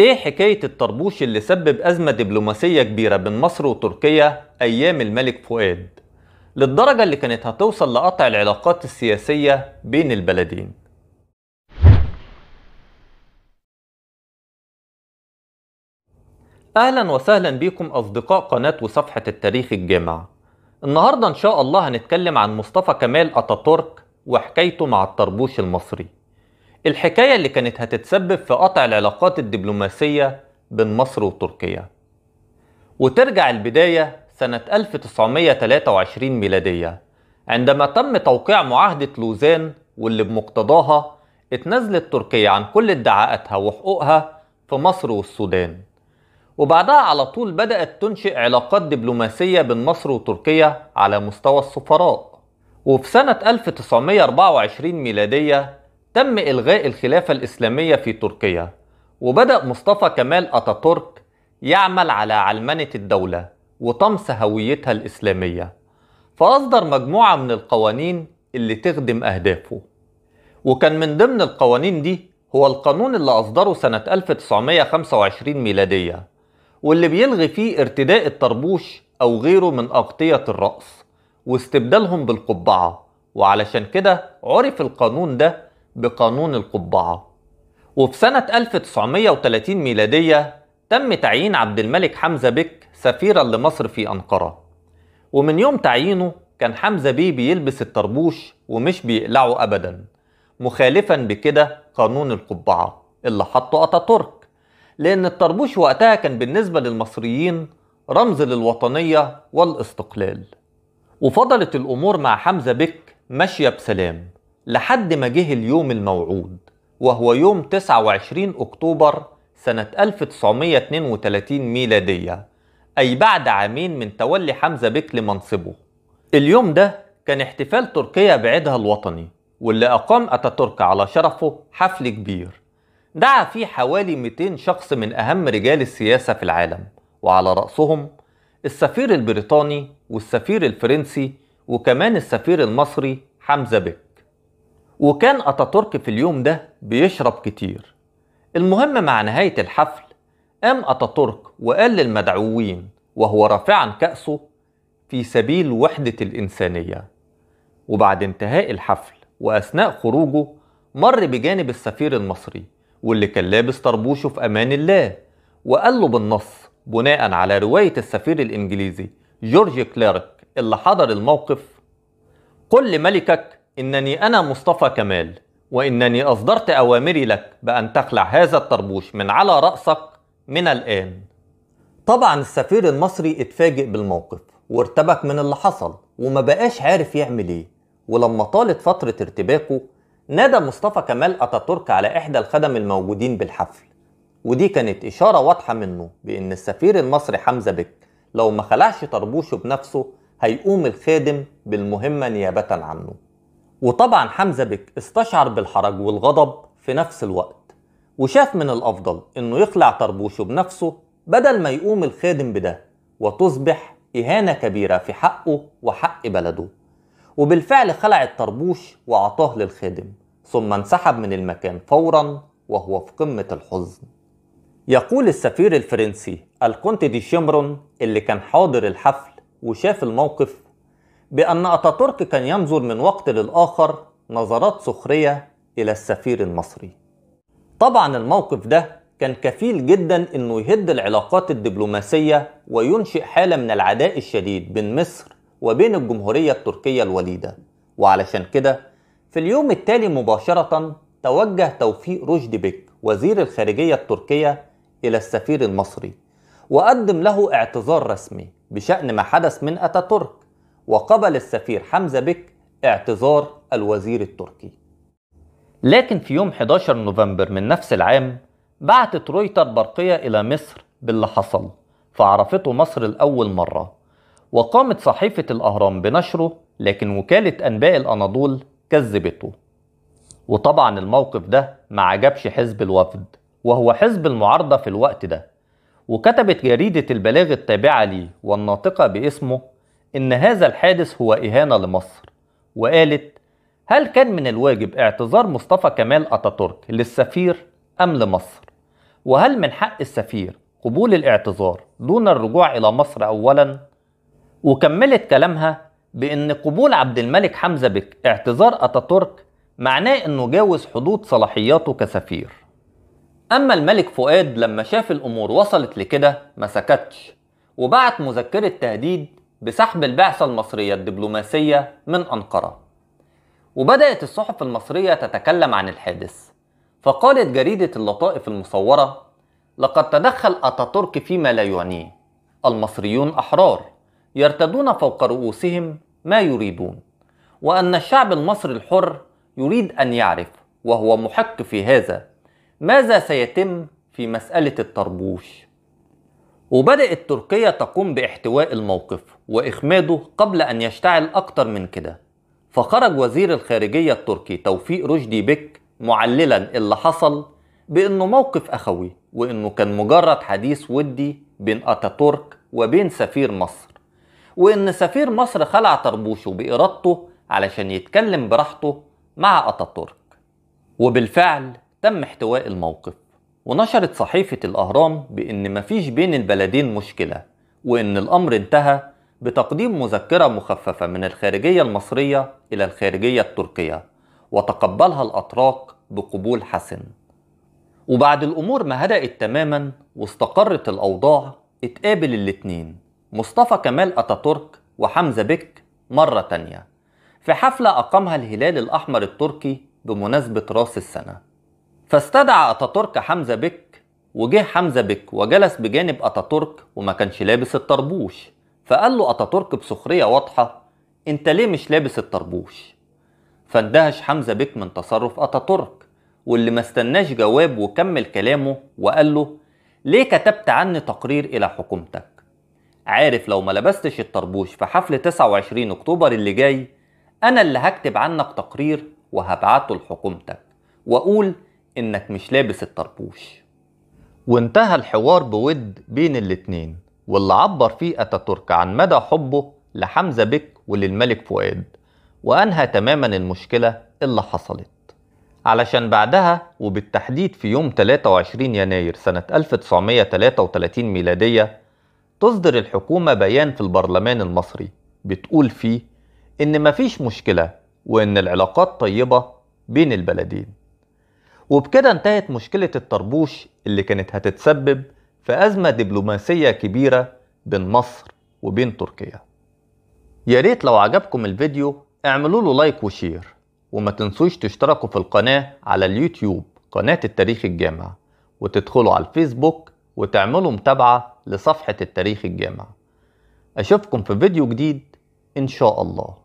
ايه حكاية الطربوش اللي سبب أزمة دبلوماسية كبيرة بين مصر وتركيا أيام الملك فؤاد للدرجة اللي كانت هتوصل لقطع العلاقات السياسية بين البلدين أهلا وسهلا بكم أصدقاء قناة وصفحة التاريخ الجامعة النهاردة إن شاء الله هنتكلم عن مصطفى كمال أتاتورك وحكايته مع الطربوش المصري الحكاية اللي كانت هتتسبب في قطع العلاقات الدبلوماسية بين مصر وتركيا وترجع البداية سنة 1923 ميلادية عندما تم توقيع معاهدة لوزان واللي بمقتضاها اتنازلت تركيا عن كل ادعاءاتها وحقوقها في مصر والسودان وبعدها على طول بدأت تنشئ علاقات دبلوماسية بين مصر وتركيا على مستوى السفراء وفي سنة 1924 ميلادية تم إلغاء الخلافة الإسلامية في تركيا وبدأ مصطفى كمال أتاتورك يعمل على علمنة الدولة وطمس هويتها الإسلامية فأصدر مجموعة من القوانين اللي تخدم أهدافه وكان من ضمن القوانين دي هو القانون اللي أصدره سنة 1925 ميلادية واللي بيلغي فيه ارتداء الطربوش أو غيره من أغطية الرأس واستبدالهم بالقبعة وعلشان كده عرف القانون ده بقانون القبعة وفي سنة 1930 ميلادية تم تعيين عبد الملك حمزة بك سفيرا لمصر في أنقرة ومن يوم تعيينه كان حمزة بيه بيلبس الطربوش ومش بيقلعه أبدا مخالفا بكده قانون القبعة اللي حطه أتاتورك لأن الطربوش وقتها كان بالنسبة للمصريين رمز للوطنية والاستقلال وفضلت الأمور مع حمزة بك ماشية بسلام لحد ما جه اليوم الموعود وهو يوم 29 أكتوبر سنة 1932 ميلادية أي بعد عامين من تولي حمزة بك لمنصبه اليوم ده كان احتفال تركيا بعيدها الوطني واللي أقام أتاتورك على شرفه حفل كبير دعا فيه حوالي 200 شخص من أهم رجال السياسة في العالم وعلى رأسهم السفير البريطاني والسفير الفرنسي وكمان السفير المصري حمزة بك وكان أتاتورك في اليوم ده بيشرب كتير المهم مع نهاية الحفل قام أتاتورك وقال للمدعوين وهو رافعا كأسه في سبيل وحدة الإنسانية وبعد انتهاء الحفل وأثناء خروجه مر بجانب السفير المصري واللي كان لابس طربوشه في أمان الله وقال له بالنص بناء على رواية السفير الإنجليزي جورج كلارك اللي حضر الموقف قل لملكك إنني أنا مصطفى كمال وإنني أصدرت أوامري لك بأن تخلع هذا الطربوش من على رأسك من الآن طبعا السفير المصري اتفاجئ بالموقف وارتبك من اللي حصل وما بقاش عارف يعمل ايه ولما طالت فترة ارتباكه نادى مصطفى كمال أتاتورك على إحدى الخدم الموجودين بالحفل ودي كانت إشارة واضحة منه بإن السفير المصري حمزة بك لو ما خلعش طربوشه بنفسه هيقوم الخادم بالمهمة نيابة عنه وطبعا حمزة بك استشعر بالحرج والغضب في نفس الوقت وشاف من الأفضل إنه يخلع طربوشه بنفسه بدل ما يقوم الخادم بده وتصبح إهانة كبيرة في حقه وحق بلده وبالفعل خلع الطربوش وأعطاه للخادم ثم انسحب من المكان فورا وهو في قمة الحزن يقول السفير الفرنسي الكونت دي شمرون اللي كان حاضر الحفل وشاف الموقف بأن أتاتورك كان ينظر من وقت للآخر نظرات سخرية إلى السفير المصري طبعا الموقف ده كان كفيل جدا انه يهد العلاقات الدبلوماسية وينشئ حالة من العداء الشديد بين مصر وبين الجمهورية التركية الوليدة وعلشان كده في اليوم التالي مباشرة توجه توفيق رشدي بك وزير الخارجية التركية إلى السفير المصري وقدم له اعتذار رسمي بشأن ما حدث من أتاتورك وقبل السفير حمزة بك اعتذار الوزير التركي لكن في يوم 11 نوفمبر من نفس العام بعتت رويتر برقية إلى مصر باللي حصل فعرفته مصر لأول مرة وقامت صحيفة الأهرام بنشره لكن وكالة أنباء الأناضول كذبته وطبعا الموقف ده ما عجبش حزب الوفد وهو حزب المعارضة في الوقت ده وكتبت جريدة البلاغ التابعة ليه والناطقة باسمه إن هذا الحادث هو إهانة لمصر وقالت هل كان من الواجب اعتذار مصطفى كمال أتاتورك للسفير أم لمصر؟ وهل من حق السفير قبول الاعتذار دون الرجوع إلى مصر أولا؟ وكملت كلامها بأن قبول عبد الملك حمزة بك اعتذار أتاتورك معناه أنه جاوز حدود صلاحياته كسفير أما الملك فؤاد لما شاف الأمور وصلت لكده ما سكتش وبعت مذكرة تهديد بسحب البعثة المصرية الدبلوماسية من أنقرة وبدأت الصحف المصرية تتكلم عن الحادث فقالت جريدة اللطائف المصورة لقد تدخل أتاتورك فيما لا يعنيه المصريون أحرار يرتدون فوق رؤوسهم ما يريدون وأن الشعب المصري الحر يريد أن يعرف وهو محق في هذا ماذا سيتم في مسألة الطربوش وبدأت تركيا تقوم باحتواء الموقف وإخماده قبل أن يشتعل أكتر من كده فخرج وزير الخارجية التركي توفيق رشدي بك معللا اللي حصل بأنه موقف أخوي وأنه كان مجرد حديث ودي بين أتاتورك وبين سفير مصر وأن سفير مصر خلع طربوشه بإرادته علشان يتكلم براحته مع أتاتورك وبالفعل تم احتواء الموقف ونشرت صحيفة الأهرام بإن مفيش بين البلدين مشكلة وإن الأمر انتهى بتقديم مذكرة مخففة من الخارجية المصرية إلى الخارجية التركية وتقبلها الأتراك بقبول حسن وبعد الأمور ما هدأت تماما واستقرت الأوضاع اتقابل الاتنين مصطفى كمال أتاتورك وحمزة بك مرة تانية في حفلة أقامها الهلال الأحمر التركي بمناسبة راس السنة فاستدعى أتاتورك حمزة بك وجه حمزة بك وجلس بجانب أتاتورك وما كانش لابس الطربوش فقال له أتاتورك بسخرية واضحة أنت ليه مش لابس الطربوش؟ فاندهش حمزة بك من تصرف أتاتورك واللي ما استناش جواب وكمل كلامه وقال له ليه كتبت عني تقرير إلى حكومتك؟ عارف لو ما لبستش الطربوش في حفل 29 أكتوبر اللي جاي أنا اللي هكتب عنك تقرير وهبعته لحكومتك وأقول انك مش لابس الطربوش وانتهى الحوار بود بين الاتنين واللي عبر فيه اتاتورك عن مدى حبه لحمزة بك وللملك فؤاد وانهى تماما المشكلة اللي حصلت علشان بعدها وبالتحديد في يوم 23 يناير سنة 1933 ميلادية تصدر الحكومة بيان في البرلمان المصري بتقول فيه إن مفيش مشكلة وإن العلاقات طيبة بين البلدين وبكده انتهت مشكلة الطربوش اللي كانت هتتسبب في أزمة دبلوماسية كبيرة بين مصر وبين تركيا يا ريت لو عجبكم الفيديو اعملوا له لايك وشير وما تنسوش تشتركوا في القناة على اليوتيوب قناة التاريخ الجامع وتدخلوا على الفيسبوك وتعملوا متابعة لصفحة التاريخ الجامع أشوفكم في فيديو جديد إن شاء الله